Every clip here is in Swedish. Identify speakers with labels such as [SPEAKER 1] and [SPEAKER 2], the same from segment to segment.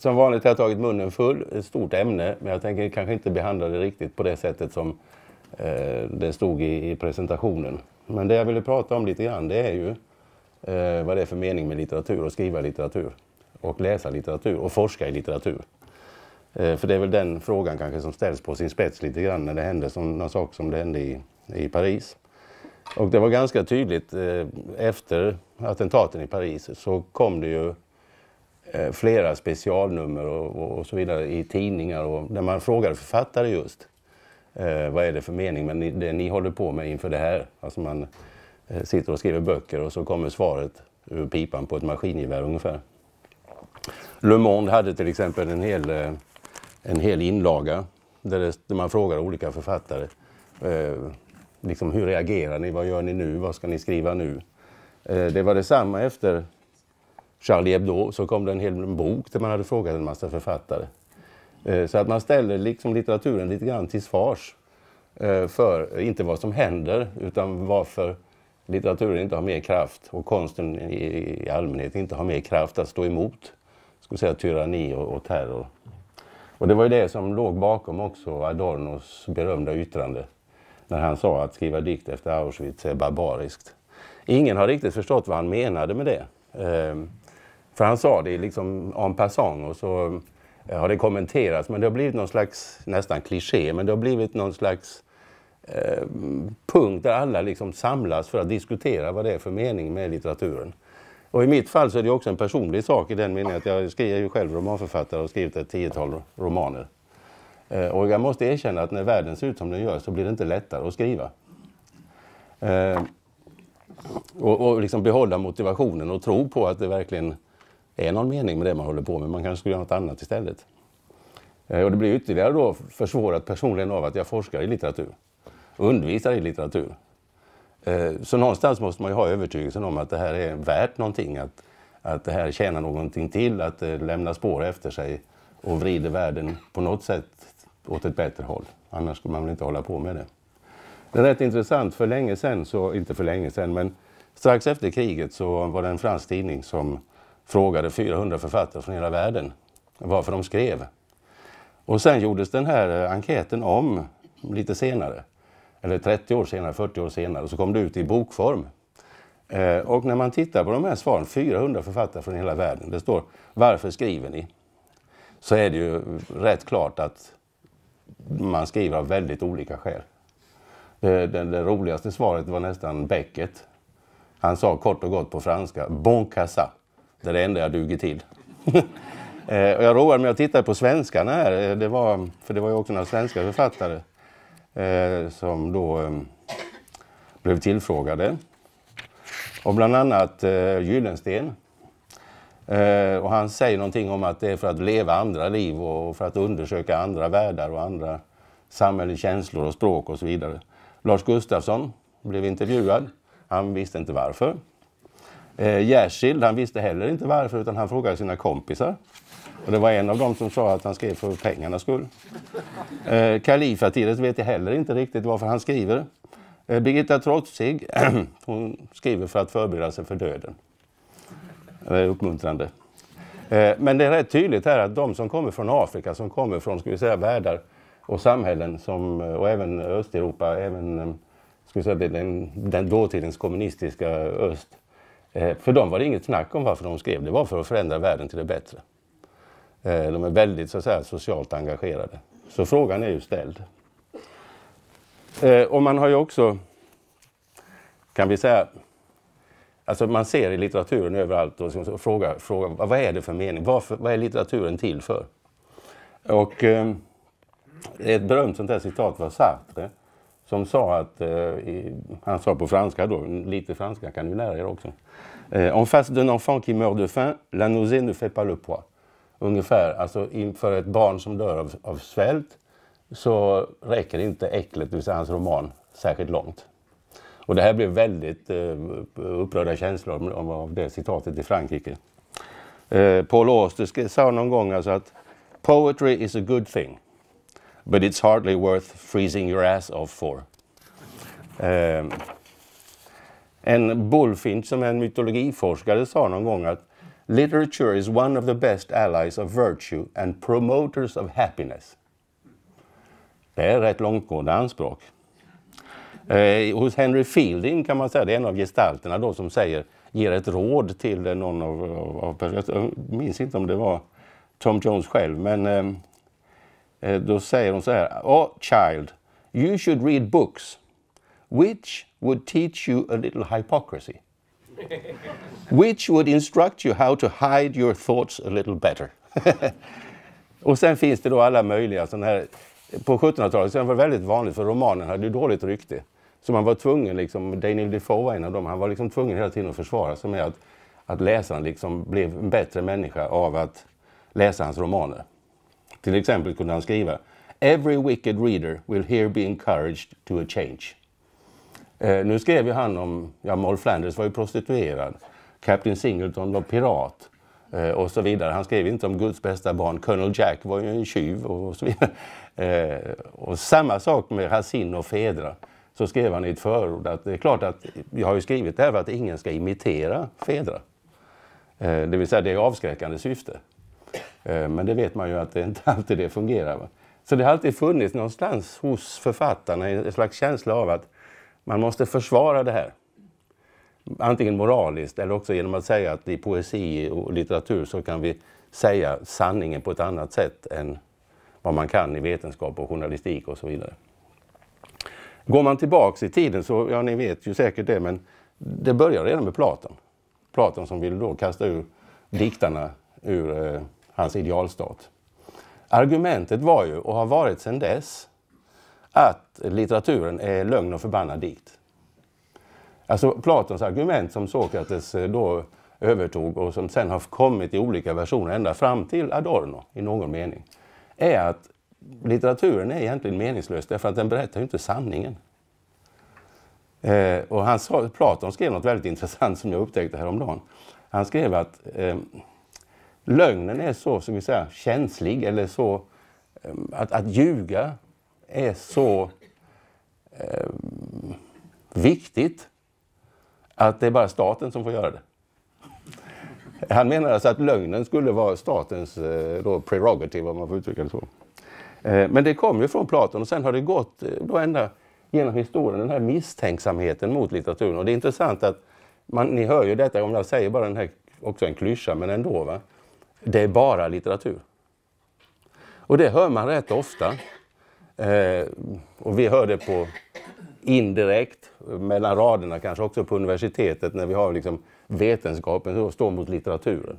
[SPEAKER 1] Som vanligt har jag tagit munnen full. Ett stort ämne, men jag tänker kanske inte behandla det riktigt på det sättet som eh, det stod i, i, presentationen. Men det jag ville prata om lite grann, det är ju eh, vad det är för mening med litteratur och skriva litteratur och läsa litteratur och forska i litteratur. Eh, för det är väl den frågan kanske som ställs på sin spets lite grann när det hände sådana saker som det hände i, i Paris. Och det var ganska tydligt eh, efter attentaten i Paris så kom det ju Eh, flera specialnummer och, och, så vidare i tidningar och där man frågar författare just eh, vad är det för mening med det ni håller på med inför det här. Alltså man eh, sitter och skriver böcker och så kommer svaret ur pipan på ett maskingevär ungefär. Le Monde hade till exempel en hel, eh, en hel inlaga där, det, där man frågar olika författare. Eh, liksom, hur reagerar ni? Vad gör ni nu? Vad ska ni skriva nu? Eh, det var detsamma efter Charlie Hebdo så kom det en hel bok där man hade frågat en massa författare. Eh, så att man ställer liksom litteraturen lite grann till svars eh, för, inte vad som händer, utan varför litteraturen inte har mer kraft och konsten i allmänhet inte har mer kraft att stå emot skulle säga, tyranni och, terror. Och det var ju det som låg bakom också Adornos berömda yttrande när han sa att skriva dikt efter Auschwitz är barbariskt. Ingen har riktigt förstått vad han menade med det. Ehm, för han sa det liksom en passant och så eh, har det kommenterats. Men det har blivit någon slags, nästan kliché, men det har blivit någon slags eh, punkt där alla liksom samlas för att diskutera vad det är för mening med litteraturen. Och i mitt fall så är det också en personlig sak i den meningen att jag, skriver, ju själv romanförfattare och skrivit ett tiotal romaner. Eh, och jag måste erkänna att när världen ser ut som den gör så blir det inte lättare att skriva. Eh, och, och liksom behålla motivationen och tro på att det verkligen är någon mening med det man håller på med. Man kanske skulle göra något annat istället. Eh, och det blir ytterligare då försvårat personligen av att jag forskar i litteratur undervisar i litteratur. Eh, så någonstans måste man ju ha övertygelsen om att det här är värt någonting, att, att det här tjänar någonting till, att det eh, lämnar spår efter sig och vrider världen på något sätt åt ett bättre håll. Annars skulle man väl inte hålla på med det. Det är rätt intressant, för länge sedan, så, inte för länge sedan, men strax efter kriget så var det en fransk tidning som frågade 400 författare från hela världen varför de skrev. Och sen gjordes den här eh, enkäten om lite senare, eller 30 år senare, 40 år senare, och så kom det ut i bokform. Eh, och när man tittar på de här svaren, 400 författare från hela världen, det står varför skriver ni? Så är det ju rätt klart att man skriver av väldigt olika skäl. Det, det, det roligaste svaret var nästan Beckett. Han sa kort och gott på franska, bon cassa. Det är det enda jag duger till. Eh, och jag roade mig att titta på svenskarna här, eh, det var, för det var ju också några svenska författare eh, som då blev tillfrågade. Och bland annat Gyllensten. och han säger någonting om att det är för att leva andra liv och för att undersöka andra världar och andra samhällets känslor och språk och så vidare. Lars Gustafsson blev intervjuad. Han visste inte varför. Eh, Jersild, han visste heller inte varför utan han frågade sina kompisar. Och det var en av dem som sa att han skrev för pengarnas skull. Eh, Kalifatides vet jag heller inte riktigt varför han skriver. Eh, Birgitta Trotzig, hon skriver för att förbereda sig för döden. Det är uppmuntrande. Eh, men det är rätt tydligt här att de som kommer från Afrika, som kommer från ska vi säga, världar och samhällen som, eh, och även Östeuropa, även eh, ska vi säga, den, den dåtidens kommunistiska öst, Eh, för dem var det inget snack om varför de skrev. Det var för att förändra världen till det bättre. Eh, de är väldigt så att säga, socialt engagerade. Så frågan är ju ställd. Eh, och man har ju också, kan vi säga, alltså man ser i litteraturen överallt och frågar, liksom frågar vad är det för mening? Varför, vad är litteraturen till för? Och ett berömt sånt här citat var Sartre som sa att, eh, han sa på franska då, lite franska kan ni lära er också. Eh, en face d'un enfant qui meurt de faim, la nausée ne fait pas le poids. Ungefär, alltså inför ett barn som dör av, av svält så räcker inte Äcklet, det vill säga hans roman, särskilt långt. Och det här blev väldigt eh, upprörda känslor av, av det citatet i Frankrike. Eh, Paul Auster sa någon gång alltså att Poetry is a good thing but it's hardly worth freezing your ass off for. Um, en bullfinch som en mytologiforskare sa någon gång att literature is one of the best allies of virtue and promoters of happiness. Det är rätt långtgående anspråk. Eh, hos Henry Fielding kan man säga, det är en av gestalterna då som säger, ger ett råd till någon av, av, av jag minns inte om det var Tom Jones själv, men eh, Eh, då säger hon så här. Oh child, you should read books which would teach you a little hypocrisy. which would instruct you how to hide your thoughts a little better. och sen finns det då alla möjliga sådana här. På 1700-talet var det väldigt vanligt för romanen hade ju dåligt rykte. Så man var tvungen, liksom, Daniel Defoe var en av dem, han var liksom tvungen hela tiden att försvara sig med att, att läsaren liksom blev en bättre människa av att läsa hans romaner. Till exempel kunde han skriva “Every wicked reader will here be encouraged to a change”. Eh, nu skrev ju han om, ja Moll Flanders var ju prostituerad, Captain Singleton var pirat eh, och så vidare. Han skrev inte om Guds bästa barn, Colonel Jack var ju en tjuv och så vidare. Eh, och samma sak med Hassin och Fedra. Så skrev han i ett förord att det är klart att jag har ju skrivit det här för att ingen ska imitera Fedra. Eh, det vill säga det är avskräckande syfte. Eh, men det vet man ju att det inte alltid det fungerar. Så det har alltid funnits någonstans hos författarna en slags känsla av att man måste försvara det här. Antingen moraliskt eller också genom att säga att i poesi och litteratur så kan vi säga sanningen på ett annat sätt än vad man kan i vetenskap och journalistik och så vidare. Går man tillbaks i tiden så, ja ni vet ju säkert det, men det börjar redan med Platon. Platon som ville då kasta ur diktarna ur eh, hans idealstat. Argumentet var ju, och har varit sedan dess, att litteraturen är lögn och förbannad dikt. Alltså Platons argument som Sokrates eh, då övertog och som sen har kommit i olika versioner ända fram till Adorno i någon mening, är att litteraturen är egentligen meningslös därför att den berättar ju inte sanningen. Eh, och han sa, Platon skrev något väldigt intressant som jag upptäckte häromdagen. Han skrev att eh, lögnen är så, så vi säga, känslig eller så... Ehm, att, att ljuga är så eh, viktigt att det är bara staten som får göra det. Han menar alltså att lögnen skulle vara statens eh, då, prerogativ om man får uttrycka det så. Eh, men det kom ju från Platon och sen har det gått eh, då ända genom historien den här misstänksamheten mot litteraturen. Och det är intressant att man, ni hör ju detta, om jag säger bara den här, också en klyscha men ändå. Va? det är bara litteratur. Och det hör man rätt ofta. Eh, och vi hör det på indirekt, mellan raderna kanske också på universitetet när vi har liksom vetenskapen som står mot litteraturen.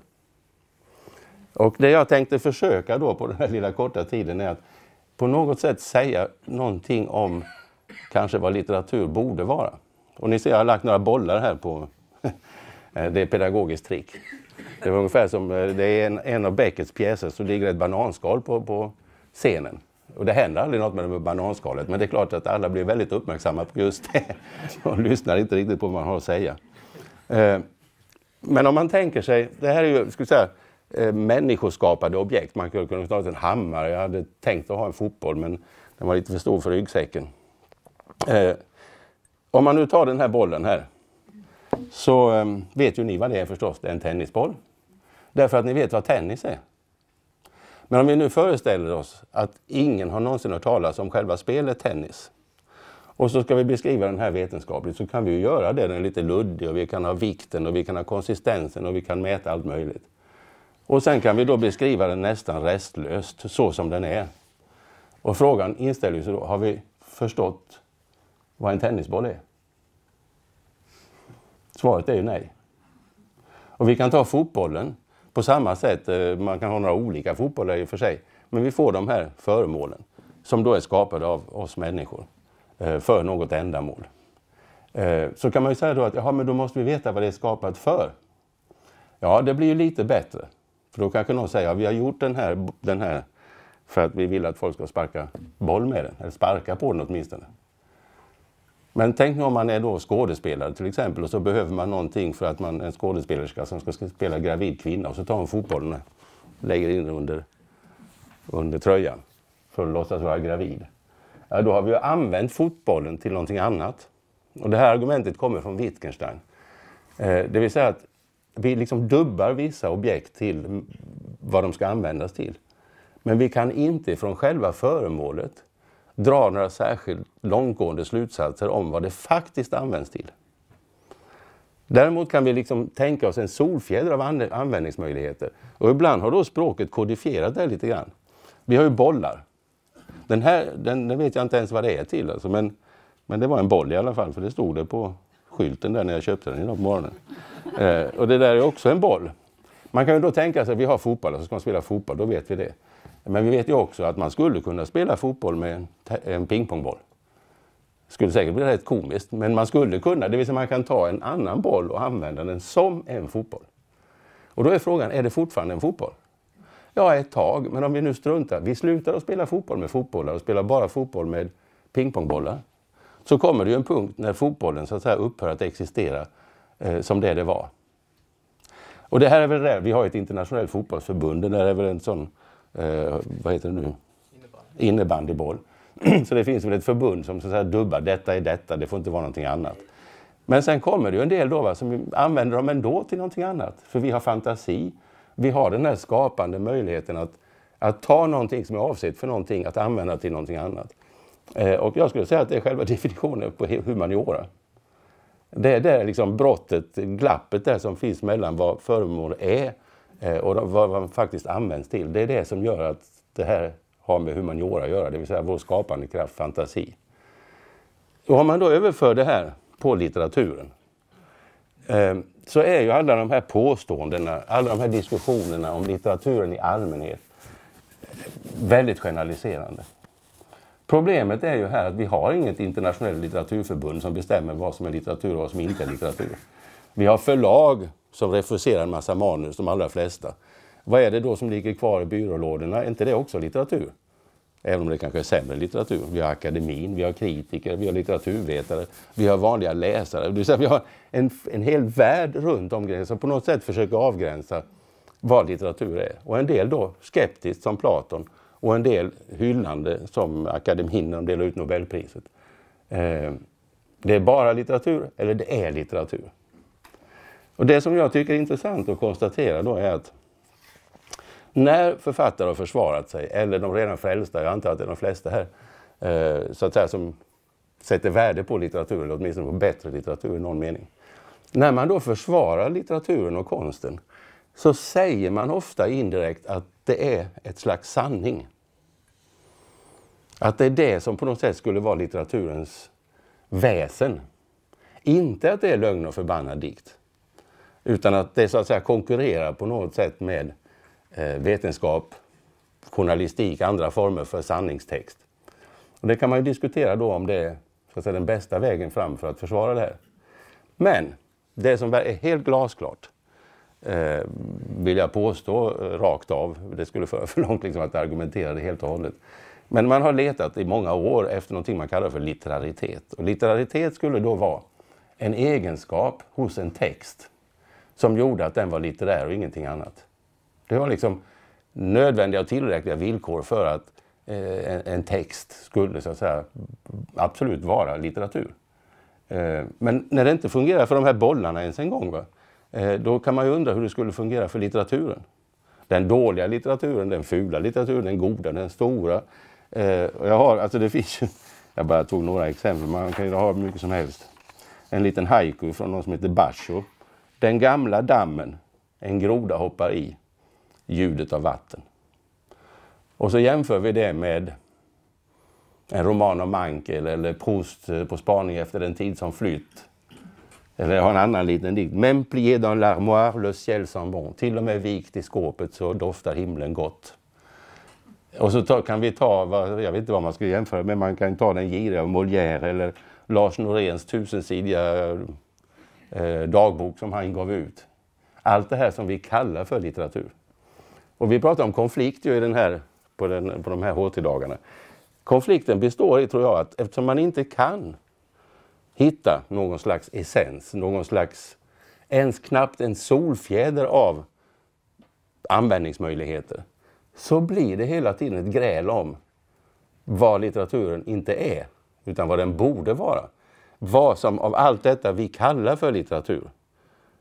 [SPEAKER 1] Och det jag tänkte försöka då på den här lilla korta tiden är att på något sätt säga någonting om kanske vad litteratur borde vara. Och ni ser jag har lagt några bollar här på eh, det är pedagogiskt trick. Det var ungefär som, eh, det är en, en av Beckets pjäser så ligger ett bananskal på, på scenen. Och det händer aldrig något med det bananskalet men det är klart att alla blir väldigt uppmärksamma på just det och lyssnar inte riktigt på vad man har att säga. Eh, men om man tänker sig, det här är ju, ska säga, eh, människoskapade objekt. Man kunde kunna snarare en hammare. Jag hade tänkt att ha en fotboll men den var lite för stor för ryggsäcken. Om man nu tar den här bollen här så ehm, vet ju ni vad det är förstås, det är en tennisboll. Därför att ni vet vad tennis är. Men om vi nu föreställer oss att ingen har någonsin hört talas om själva spelet tennis. Och så ska vi beskriva den här vetenskapligt så kan vi ju göra det. Den är lite luddig och vi kan ha vikten och vi kan ha konsistensen och vi kan mäta allt möjligt. Och sen kan vi då beskriva den nästan restlöst så som den är. Och frågan inställer sig då, har vi förstått vad en tennisboll är? Svaret är ju nej. Och vi kan ta fotbollen på samma sätt. Eh, man kan ha några olika fotbollar i och för sig. Men vi får de här föremålen som då är skapade av oss människor eh, för något ändamål. Eh, så kan man ju säga då att ja, men då måste vi veta vad det är skapat för. Ja, det blir ju lite bättre. För då kanske någon säger att ja, vi har gjort den här, den här för att vi vill att folk ska sparka boll med den, eller sparka på den åtminstone. Men tänk om man är då skådespelare till exempel och så behöver man någonting för att man är en skådespelerska som ska spela gravid kvinna och så tar hon fotbollen och lägger in den under, under tröjan för att låtsas vara gravid. Ja, då har vi ju använt fotbollen till någonting annat. Och det här argumentet kommer från Wittgenstein. Eh, det vill säga att vi liksom dubbar vissa objekt till vad de ska användas till. Men vi kan inte från själva föremålet dra några särskilt långtgående slutsatser om vad det faktiskt används till. Däremot kan vi liksom tänka oss en solfjäder av användningsmöjligheter. Och ibland har då språket kodifierat det lite grann. Vi har ju bollar. Den här den, den vet jag inte ens vad det är till. Alltså, men, men det var en boll i alla fall, för det stod det på skylten där när jag köpte den idag på morgonen. Eh, och det där är också en boll. Man kan ju då tänka sig, att vi har fotboll, så alltså, ska man spela fotboll, då vet vi det. Men vi vet ju också att man skulle kunna spela fotboll med en, en pingpongboll. Skulle säkert bli rätt komiskt, men man skulle kunna. Det vill säga man kan ta en annan boll och använda den som en fotboll. Och då är frågan, är det fortfarande en fotboll? Ja, ett tag, men om vi nu struntar. Vi slutar att spela fotboll med fotbollar och spelar bara fotboll med pingpongbollar. Så kommer det ju en punkt när fotbollen så att säga upphör att existera eh, som det det var. Och det här är väl det, vi har ett internationellt fotbollsförbund, det är väl en sån eh, vad heter det nu? Innebandyboll. så det finns väl ett förbund som så att säga, dubbar detta är detta, det får inte vara någonting annat. Men sen kommer det ju en del då va, som använder dem ändå till någonting annat. För vi har fantasi. Vi har den här skapande möjligheten att, att ta någonting som är avsett för någonting, att använda till någonting annat. Eh, och jag skulle säga att det är själva definitionen på humaniora. Det är det liksom brottet, glappet där som finns mellan vad föremål är Eh, och vad man faktiskt används till. Det är det som gör att det här har med humaniora att göra, det vill säga vår skapande kraft, fantasi. Och om man då överför det här på litteraturen eh, så är ju alla de här påståendena, alla de här diskussionerna om litteraturen i allmänhet eh, väldigt generaliserande. Problemet är ju här att vi har inget internationellt litteraturförbund som bestämmer vad som är litteratur och vad som inte är litteratur. Vi har förlag som refuserar en massa manus, de allra flesta. Vad är det då som ligger kvar i byrålådorna? Är inte det också litteratur? Även om det kanske är sämre litteratur. Vi har akademin, vi har kritiker, vi har litteraturvetare, vi har vanliga läsare. Det vill säga vi har en, en hel värld runt omkring som på något sätt försöker avgränsa vad litteratur är. Och en del då skeptiskt som Platon och en del hyllande som akademin när de delar ut Nobelpriset. Eh, det är bara litteratur eller det är litteratur. Och det som jag tycker är intressant att konstatera då är att när författare har försvarat sig, eller de redan frälsta, jag antar att det är de flesta här, eh, så att säga som sätter värde på litteratur, eller åtminstone på bättre litteratur i någon mening. När man då försvarar litteraturen och konsten så säger man ofta indirekt att det är ett slags sanning. Att det är det som på något sätt skulle vara litteraturens väsen. Inte att det är lögn och förbannad dikt. Utan att det så att säga konkurrerar på något sätt med eh, vetenskap, journalistik, andra former för sanningstext. Och det kan man ju diskutera då om det är så att säga, den bästa vägen fram för att försvara det här. Men det som är helt glasklart eh, vill jag påstå rakt av, det skulle föra för långt liksom, att argumentera det helt och hållet. Men man har letat i många år efter någonting man kallar för litteraritet. Och litteraritet skulle då vara en egenskap hos en text som gjorde att den var litterär och ingenting annat. Det var liksom nödvändiga och tillräckliga villkor för att eh, en, text skulle så att säga absolut vara litteratur. Eh, men när det inte fungerar för de här bollarna ens en gång, va? Eh, då kan man ju undra hur det skulle fungera för litteraturen. Den dåliga litteraturen, den fula litteraturen, den goda, den stora. Eh, jag har, alltså det finns ju, jag bara tog några exempel, man kan ju ha mycket som helst. En liten haiku från någon som heter Basho den gamla dammen, en groda hoppar i, ljudet av vatten. Och så jämför vi det med en roman om Mankel eller Proust på spaning efter den tid som flytt. Eller jag har en annan liten dikt. Men plié dans l'armoire, le ciel sans bon. Till och med vikt i skåpet så doftar himlen gott. Och så kan vi ta, jag vet inte vad man ska jämföra med, man kan ta den giriga Molière eller Lars Noréns tusensidiga eh, dagbok som han gav ut. Allt det här som vi kallar för litteratur. Och vi pratar om konflikt ju i den här, på, den, på de här HT-dagarna. Konflikten består i, tror jag, att eftersom man inte kan hitta någon slags essens, någon slags, ens knappt en solfjäder av användningsmöjligheter, så blir det hela tiden ett gräl om vad litteraturen inte är, utan vad den borde vara vad som av allt detta vi kallar för litteratur,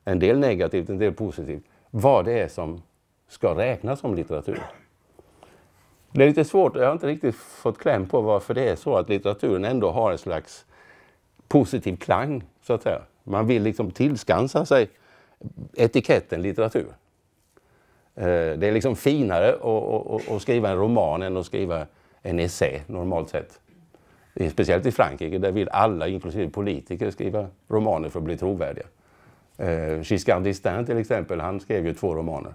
[SPEAKER 1] en del negativt, en del positivt, vad det är som ska räknas som litteratur. Det är lite svårt, jag har inte riktigt fått kläm på varför det är så att litteraturen ändå har en slags positiv klang, så att säga. Man vill liksom tillskansa sig etiketten litteratur. Eh, det är liksom finare att skriva en roman än att skriva en essä normalt sett. Speciellt i Frankrike, där vill alla, inklusive politiker, skriva romaner för att bli trovärdiga. Eh, Giscard d'Estaing till exempel, han skrev ju två romaner.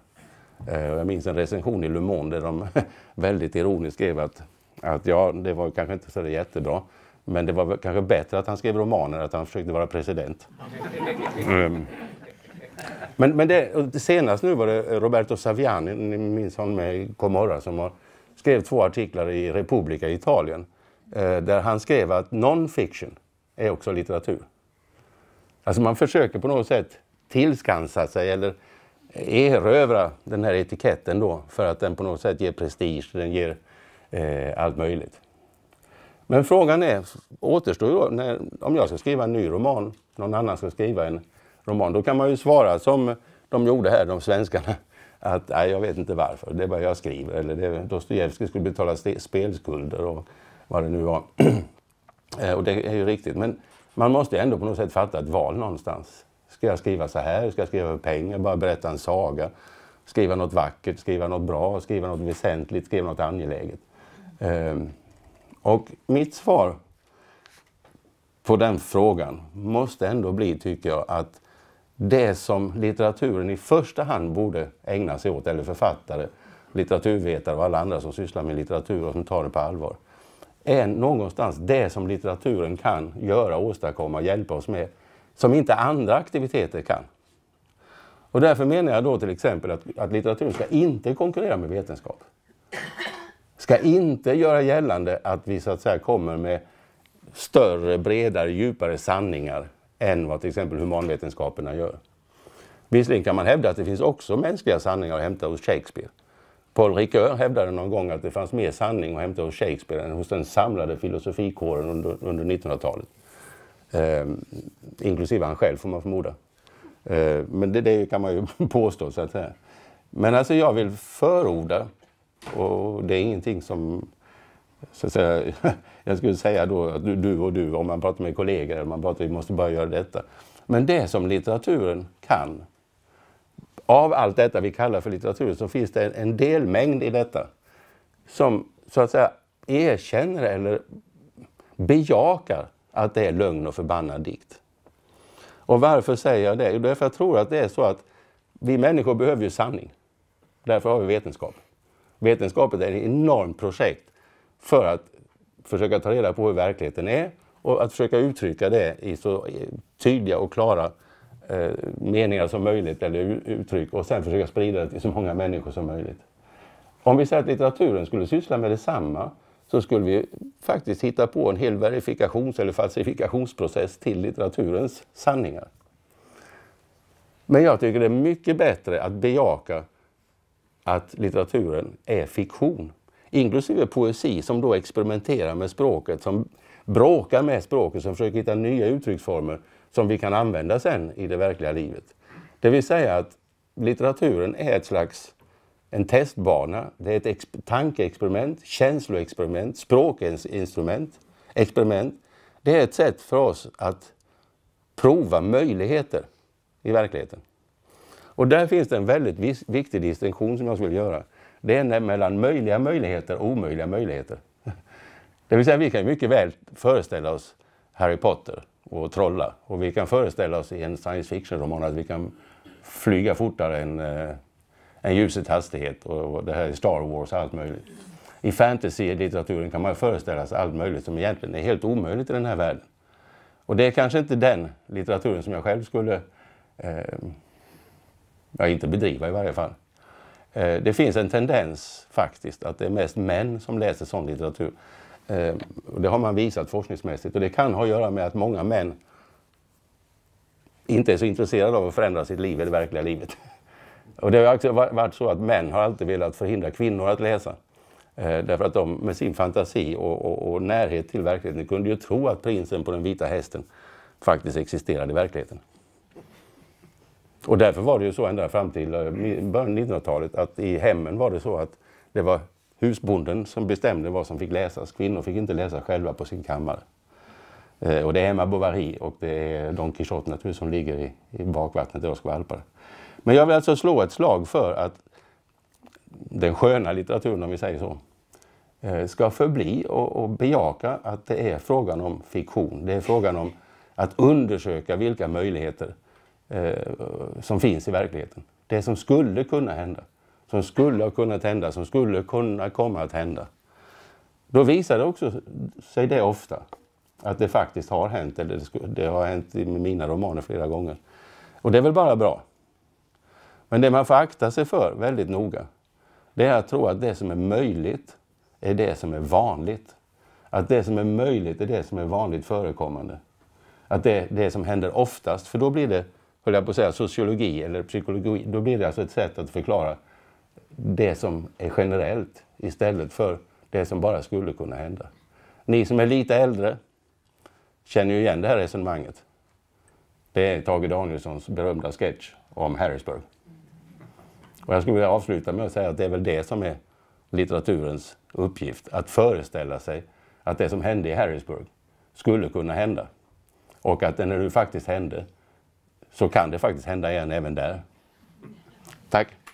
[SPEAKER 1] Eh, jag minns en recension i Le Monde där de väldigt ironiskt skrev att, att ja, det var kanske inte så jättebra, men det var kanske bättre att han skrev romaner än att han försökte vara president. Mm. Men, men det, senast nu var det Roberto Saviani, ni minns honom med eh, Comorra, som har, skrev två artiklar i Repubblica i Italien Eh, där han skrev att non-fiction är också litteratur. Alltså man försöker på något sätt tillskansa sig eller erövra den här etiketten då för att den på något sätt ger prestige, den ger eh, allt möjligt. Men frågan är, återstår ju när, om jag ska skriva en ny roman, någon annan ska skriva en roman, då kan man ju svara som de gjorde här, de svenskarna, att nej, jag vet inte varför, det är bara jag skriver. Eller Dostojevskij skulle betala spelskulder och vad det nu var. Eh, och det är ju riktigt. Men man måste ändå på något sätt fatta ett val någonstans. Ska jag skriva så här? Ska jag skriva för pengar? Bara berätta en saga? Skriva något vackert? Skriva något bra? Skriva något väsentligt? Skriva något angeläget? Ehm, och mitt svar på den frågan måste ändå bli, tycker jag, att det som litteraturen i första hand borde ägna sig åt, eller författare, litteraturvetare och alla andra som sysslar med litteratur och som tar det på allvar, är någonstans det som litteraturen kan göra, åstadkomma och hjälpa oss med, som inte andra aktiviteter kan. Och därför menar jag då till exempel att, att litteraturen ska inte konkurrera med vetenskap. Ska inte göra gällande att vi så att säga kommer med större, bredare, djupare sanningar än vad till exempel humanvetenskaperna gör. Visserligen kan man hävda att det finns också mänskliga sanningar att hämta hos Shakespeare. Paul Ricoeur hävdade någon gång att det fanns mer sanning att hämta hos Shakespeare än hos den samlade filosofikåren under, under 1900-talet. Eh, inklusive han själv får man förmoda. Eh, men det, det, kan man ju påstå så att säga. Men alltså jag vill förorda, och det är ingenting som så att säga, jag skulle säga då att du, du och du, om man pratar med kollegor, eller man pratar, vi måste bara göra detta. Men det som litteraturen kan av allt detta vi kallar för litteratur så finns det en, delmängd i detta som så att säga erkänner eller bejakar att det är lögn och förbannad dikt. Och varför säger jag det? Jo, därför jag tror att det är så att vi människor behöver ju sanning. Därför har vi vetenskap. Vetenskapen är ett enormt projekt för att försöka ta reda på hur verkligheten är och att försöka uttrycka det i så eh, tydliga och klara Eh, meningar som möjligt eller uttryck och sen försöka sprida det till så många människor som möjligt. Om vi säger att litteraturen skulle syssla med detsamma så skulle vi faktiskt hitta på en hel verifikations eller falsifikationsprocess till litteraturens sanningar. Men jag tycker det är mycket bättre att bejaka att litteraturen är fiktion. Inklusive poesi som då experimenterar med språket, som bråkar med språket, som försöker hitta nya uttrycksformer som vi kan använda sen i det verkliga livet. Det vill säga att litteraturen är ett slags en testbana. Det är ett tankeexperiment, känsloexperiment, språkinstrument, experiment. Det är ett sätt för oss att prova möjligheter i verkligheten. Och där finns det en väldigt viktig distinktion som jag skulle göra. Det är mellan möjliga möjligheter och omöjliga möjligheter. Det vill säga, vi kan mycket väl föreställa oss Harry Potter och trolla. Och vi kan föreställa oss i en science fiction-roman att vi kan flyga fortare än, eh, än ljusets hastighet. Och, det här är Star Wars och allt möjligt. I fantasy-litteraturen kan man föreställa sig allt möjligt som egentligen är helt omöjligt i den här världen. Och det är kanske inte den litteraturen som jag själv skulle, eh, ja, inte bedriva i varje fall. Eh, det finns en tendens faktiskt att det är mest män som läser sån litteratur. Eh, och det har man visat forskningsmässigt och det kan ha att göra med att många män inte är så intresserade av att förändra sitt liv i det verkliga livet. Och det har också varit så att män har alltid velat förhindra kvinnor att läsa. Eh, därför att de med sin fantasi och, och, och, närhet till verkligheten kunde ju tro att prinsen på den vita hästen faktiskt existerade i verkligheten. Och därför var det ju så ända fram till eh, början av 1900-talet att i hemmen var det så att det var husbonden som bestämde vad som fick läsas. Kvinnor fick inte läsa själva på sin kammare. Eh, och det är Emma Bovary och det är Don Quijote naturligtvis som ligger i, i bakvattnet och skvalpar. Men jag vill alltså slå ett slag för att den sköna litteraturen, om vi säger så, eh, ska förbli och, och bejaka att det är frågan om fiktion. Det är frågan om att undersöka vilka möjligheter eh, som finns i verkligheten. Det som skulle kunna hända som skulle ha kunnat hända, som skulle kunna komma att hända. Då visar det också sig det ofta att det faktiskt har hänt, eller det har hänt i mina romaner flera gånger. Och det är väl bara bra. Men det man får akta sig för väldigt noga, det är att tro att det som är möjligt är det som är vanligt. Att det som är möjligt är det som är vanligt förekommande. Att det är det som händer oftast, för då blir det, höll jag på att säga, sociologi eller psykologi. Då blir det alltså ett sätt att förklara det som är generellt istället för det som bara skulle kunna hända. Ni som är lite äldre känner ju igen det här resonemanget. Det är Tage Danielssons berömda sketch om Harrisburg. Och jag skulle vilja avsluta med att säga att det är väl det som är litteraturens uppgift. Att föreställa sig att det som hände i Harrisburg skulle kunna hända. Och att när det nu faktiskt hände så kan det faktiskt hända igen även där. Tack!